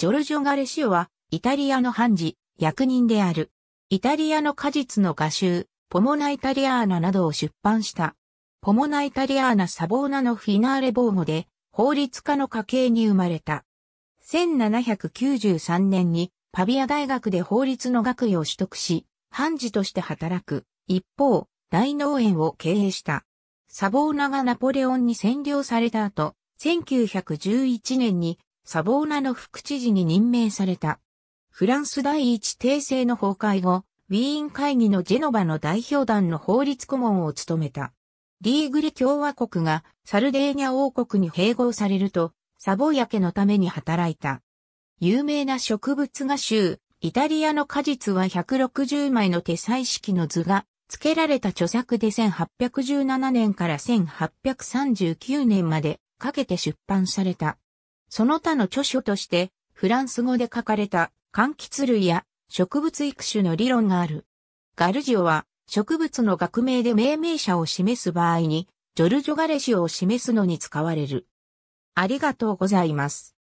ジョルジョ・ガレシオは、イタリアの判事、役人である。イタリアの果実の画集、ポモナイタリアーナなどを出版した。ポモナイタリアーナ・サボーナのフィナーレ防護で、法律家の家系に生まれた。1793年にパビア大学で法律の学位を取得し、判事として働く。一方、大農園を経営した。サボーナがナポレオンに占領された後、1911年にサボーナの副知事に任命された。フランス第一帝政の崩壊後、ウィーン会議のジェノバの代表団の法律顧問を務めた。リーグレ共和国がサルデーニャ王国に併合されると、サボーヤ家のために働いた。有名な植物画集、イタリアの果実は160枚の手彩式の図が付けられた著作で1817年から1839年までかけて出版された。その他の著書として、フランス語で書かれた柑橘類や植物育種の理論がある。ガルジオは植物の学名で命名者を示す場合に、ジョルジョガレシオを示すのに使われる。ありがとうございます。